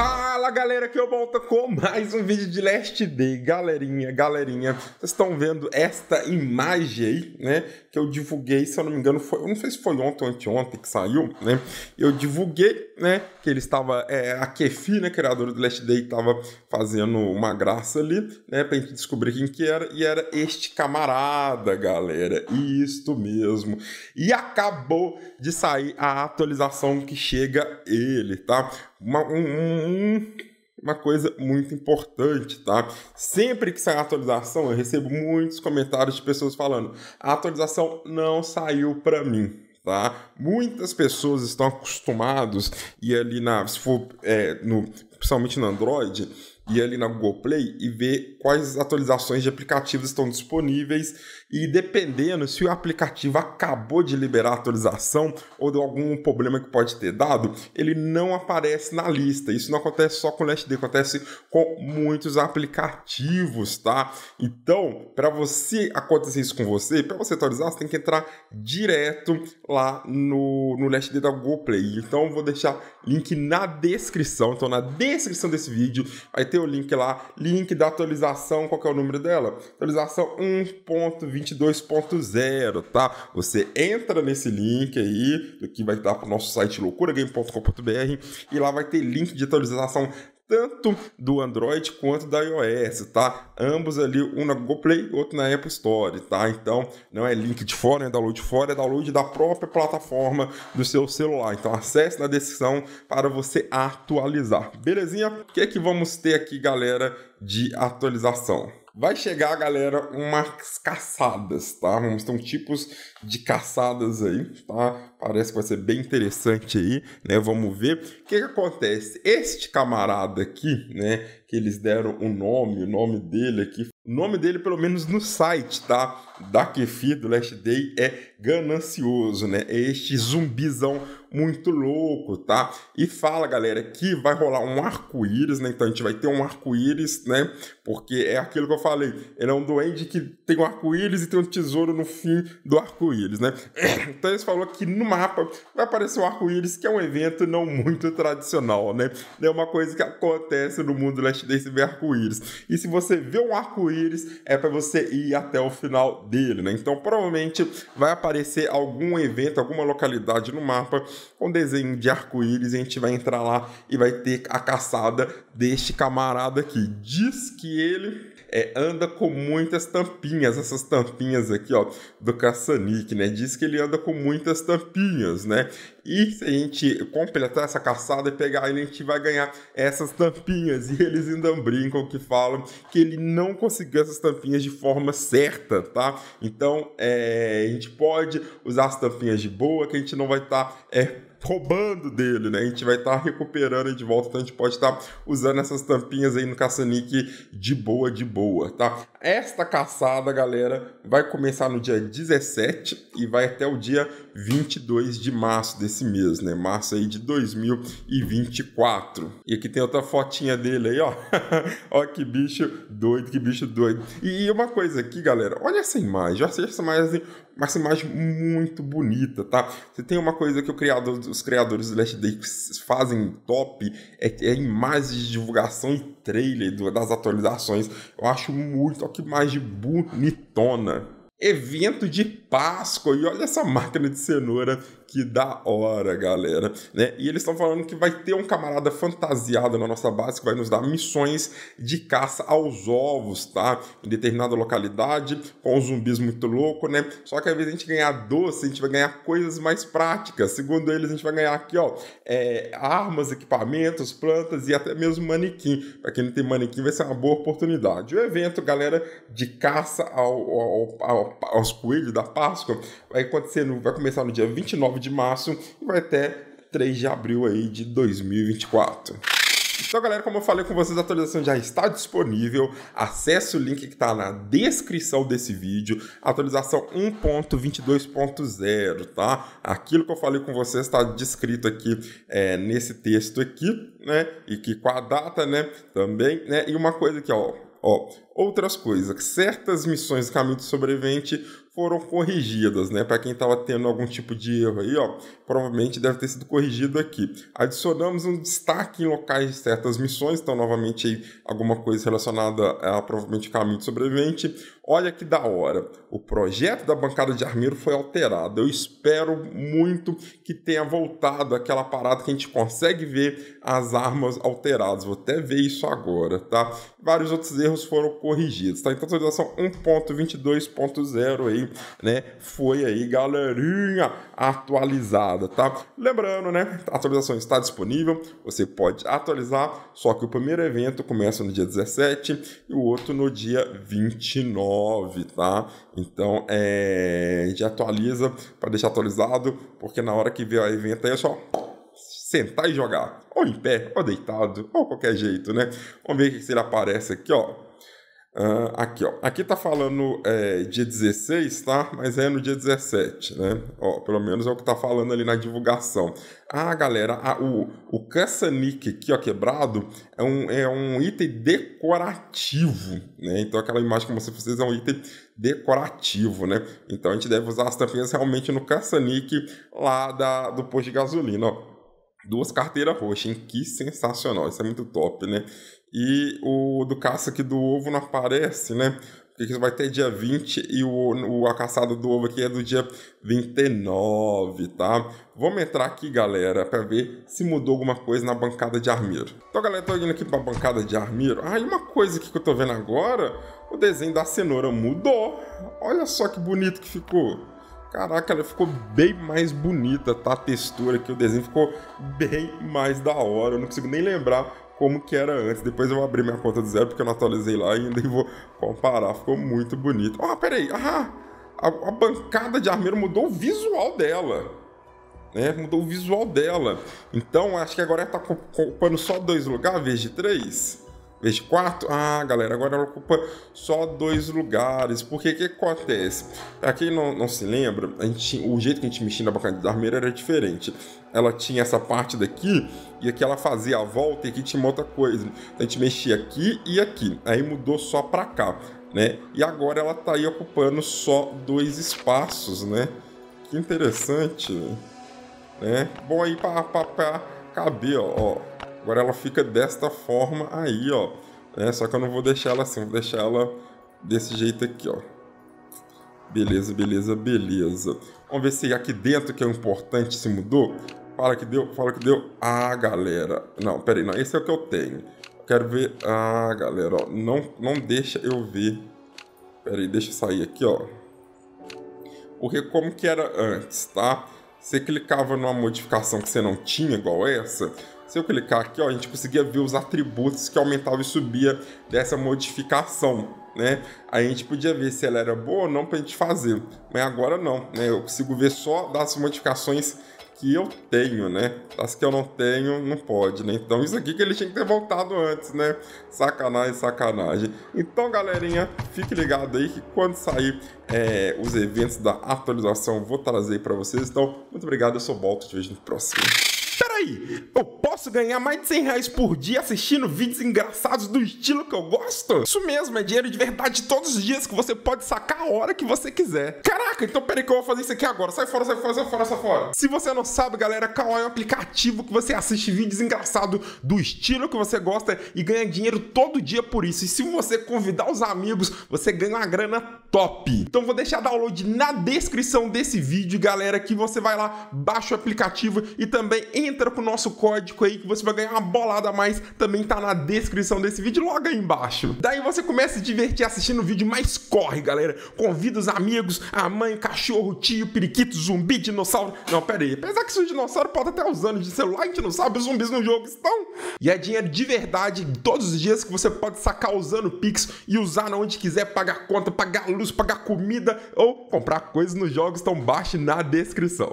Fala galera, que eu é volto com mais um vídeo de Last Day. Galerinha, galerinha, vocês estão vendo esta imagem aí, né? Que eu divulguei, se eu não me engano, foi, eu não sei se foi ontem ou anteontem que saiu, né? Eu divulguei, né? Que ele estava, é, a Kefi, né? Criadora do Last Day, estava fazendo uma graça ali, né? Pra gente descobrir quem que era. E era este camarada, galera. Isto mesmo. E acabou de sair a atualização que chega ele, tá? uma, um, uma coisa muito importante, tá? Sempre que sai atualização, eu recebo muitos comentários de pessoas falando: a atualização não saiu para mim. Tá? Muitas pessoas estão acostumadas e ali na, se for, é, no, principalmente no Android, ir ali na Google Play e ver quais atualizações de aplicativos estão disponíveis e dependendo se o aplicativo acabou de liberar a atualização ou de algum problema que pode ter dado, ele não aparece na lista. Isso não acontece só com o LastD, acontece com muitos aplicativos, tá? Então, para você acontecer isso com você, para você atualizar, você tem que entrar direto lá no, no LastD da Google Play. Então, vou deixar link na descrição. Então, na descrição desse vídeo vai ter ter o link lá, link da atualização, qual que é o número dela? Atualização 1.22.0, tá? Você entra nesse link aí, que vai dar para o nosso site loucuragame.com.br e lá vai ter link de atualização tanto do Android quanto da iOS, tá? Ambos ali, um na Google Play, outro na Apple Store, tá? Então, não é link de fora, não é download de fora, é download da própria plataforma do seu celular. Então, acesse na descrição para você atualizar. Belezinha? O que é que vamos ter aqui, galera, de atualização? vai chegar, galera, umas caçadas, tá? Vamos ter tipos de caçadas aí, tá? Parece que vai ser bem interessante aí, né? Vamos ver. O que, que acontece? Este camarada aqui, né? Que eles deram o nome, o nome dele aqui. O nome dele, pelo menos no site, tá? Da Kefi, do Last Day, é ganancioso, né? É este zumbizão muito louco, tá? E fala, galera, que vai rolar um arco-íris, né? Então a gente vai ter um arco-íris, né? Porque é aquilo que eu falei, ele é um duende que tem um arco-íris e tem um tesouro no fim do arco-íris, né? Então eles falou que no mapa vai aparecer um arco-íris, que é um evento não muito tradicional, né? É uma coisa que acontece no mundo Last desse ver arco-íris. E se você vê um arco-íris, é para você ir até o final dele, né? Então provavelmente vai aparecer algum evento, alguma localidade no mapa com desenho de arco-íris, a gente vai entrar lá e vai ter a caçada deste camarada aqui. Diz que ele é, anda com muitas tampinhas, essas tampinhas aqui, ó, do Caçanic, né? Diz que ele anda com muitas tampinhas, né? E se a gente completar essa caçada e pegar ele, a gente vai ganhar essas tampinhas. E eles ainda brincam que falam que ele não conseguiu essas tampinhas de forma certa, tá? Então, é, a gente pode usar as tampinhas de boa, que a gente não vai estar tá, é, roubando dele, né? A gente vai estar tá recuperando de volta, então a gente pode estar tá usando essas tampinhas aí no caça-nique de boa, de boa, tá? Esta caçada, galera, vai começar no dia 17 e vai até o dia 22 de março desse mês, né? Março aí de 2024. E aqui tem outra fotinha dele aí, ó. ó que bicho doido, que bicho doido. E uma coisa aqui, galera, olha essa imagem. Olha essa imagem, essa imagem muito bonita, tá? Você tem uma coisa que criador, os criadores do Last Day fazem top, é, é imagens de divulgação e trailer do, das atualizações. Eu acho muito, ó que imagem bonitona evento de Páscoa. E olha essa máquina de cenoura que da hora, galera. Né? E eles estão falando que vai ter um camarada fantasiado na nossa base que vai nos dar missões de caça aos ovos, tá? Em determinada localidade, com zumbis muito louco, né? Só que às vezes a gente ganhar doce, a gente vai ganhar coisas mais práticas. Segundo eles, a gente vai ganhar aqui, ó, é, armas, equipamentos, plantas e até mesmo manequim. Para quem não tem manequim, vai ser uma boa oportunidade. O evento, galera, de caça ao, ao, ao, aos coelhos da Páscoa vai acontecer, no, vai começar no dia 29 9 de março e vai até 3 de abril aí de 2024. Então, galera, como eu falei com vocês, a atualização já está disponível. Acesse o link que está na descrição desse vídeo. Atualização 1.22.0, tá? Aquilo que eu falei com vocês está descrito aqui é, nesse texto aqui, né? E que com a data, né? Também, né? E uma coisa aqui, ó. Ó, outras coisas, certas missões caminho do sobrevivente foram corrigidas, né? Para quem estava tendo algum tipo de erro aí, ó, provavelmente deve ter sido corrigido aqui. Adicionamos um destaque em locais de certas missões, então novamente aí alguma coisa relacionada a provavelmente caminho de sobrevivente. Olha que da hora. O projeto da bancada de armeiro foi alterado. Eu espero muito que tenha voltado aquela parada que a gente consegue ver as armas alteradas. Vou até ver isso agora, tá? Vários outros erros foram corrigidos, tá? Então, atualização 1.22.0 aí né? Foi aí, galerinha, atualizada, tá? Lembrando, né? A atualização está disponível, você pode atualizar, só que o primeiro evento começa no dia 17 e o outro no dia 29, tá? Então, é... a gente atualiza para deixar atualizado, porque na hora que vier o evento aí é só sentar e jogar. Ou em pé, ou deitado, ou qualquer jeito, né? Vamos ver se ele aparece aqui, ó Uh, aqui, ó. Aqui tá falando é, dia 16, tá? Mas é no dia 17, né? Ó, pelo menos é o que tá falando ali na divulgação. Ah, galera, a, o, o caçanique aqui, ó, quebrado, é um, é um item decorativo, né? Então aquela imagem que você mostrei vocês é um item decorativo, né? Então a gente deve usar as tampinhas realmente no caçanique lá da, do posto de gasolina, ó. Duas carteiras roxas, hein? Que sensacional, isso é muito top, né? E o do caça aqui do ovo não aparece, né? Porque isso vai ter dia 20 e o, o, a caçada do ovo aqui é do dia 29, tá? Vamos entrar aqui, galera, para ver se mudou alguma coisa na bancada de armiro. Então, galera, tô indo aqui pra bancada de armiro. Ah, e uma coisa que eu tô vendo agora, o desenho da cenoura mudou. Olha só que bonito que ficou. Caraca, ela ficou bem mais bonita, tá? A textura aqui, o desenho ficou bem mais da hora. Eu não consigo nem lembrar como que era antes. Depois eu abri minha conta do zero porque eu não atualizei lá e ainda vou comparar. Ficou muito bonito. Ah, peraí. Ah, a, a, bancada de armeiro mudou o visual dela. Né? Mudou o visual dela. Então, acho que agora ela tá ocupando só dois lugares, vez de três vez quatro. ah, galera, agora ela ocupa só dois lugares. Porque o que acontece? Pra quem não, não se lembra, a gente, o jeito que a gente mexia na bacana da armeira era diferente. Ela tinha essa parte daqui, e aqui ela fazia a volta, e aqui tinha outra coisa. Então, a gente mexia aqui e aqui. Aí mudou só pra cá, né? E agora ela tá aí ocupando só dois espaços, né? Que interessante, né? Bom, aí pra, pra, pra caber, ó, ó Agora ela fica desta forma aí, ó. É, só que eu não vou deixar ela assim, vou deixar ela desse jeito aqui, ó. Beleza, beleza, beleza. Vamos ver se aqui dentro, que é o importante, se mudou. Fala que deu, fala que deu. Ah, galera. Não, peraí, não. Esse é o que eu tenho. quero ver. Ah, galera, ó. Não, não deixa eu ver. Peraí, deixa eu sair aqui, ó. Porque como que era antes, tá? Você clicava numa modificação que você não tinha, igual essa, se eu clicar aqui, ó, a gente conseguia ver os atributos que aumentava e subia dessa modificação. Né? A gente podia ver se ela era boa ou não para a gente fazer, mas agora não, né? Eu consigo ver só das modificações que eu tenho, né? As que eu não tenho, não pode, né? Então isso aqui que ele tinha que ter voltado antes, né? Sacanagem, sacanagem. Então, galerinha, fique ligado aí que quando sair é, os eventos da atualização, eu vou trazer para vocês. Então, muito obrigado, eu sou o Balto, te vejo no próximo aí, eu posso ganhar mais de 100 reais por dia assistindo vídeos engraçados do estilo que eu gosto? Isso mesmo, é dinheiro de verdade todos os dias que você pode sacar a hora que você quiser. Caraca, então peraí que eu vou fazer isso aqui agora. Sai fora, sai fora, sai fora, sai fora. Se você não sabe, galera, Kawai é um aplicativo que você assiste vídeos engraçados do estilo que você gosta e ganha dinheiro todo dia por isso. E se você convidar os amigos, você ganha uma grana top. Então vou deixar download na descrição desse vídeo, galera, que você vai lá, baixa o aplicativo e também entra entra pro nosso código aí que você vai ganhar uma bolada a mais, também tá na descrição desse vídeo logo aí embaixo. Daí você começa a se divertir assistindo o vídeo, mas corre, galera. Convida os amigos, a mãe, cachorro, tio, periquito, zumbi, dinossauro. Não, pera aí. Apesar que se o dinossauro pode até usar de celular, a gente não sabe, os zumbis no jogo estão. E é dinheiro de verdade todos os dias que você pode sacar usando o Pix e usar na onde quiser, pagar conta, pagar luz, pagar comida ou comprar coisas nos jogos, então baixe na descrição.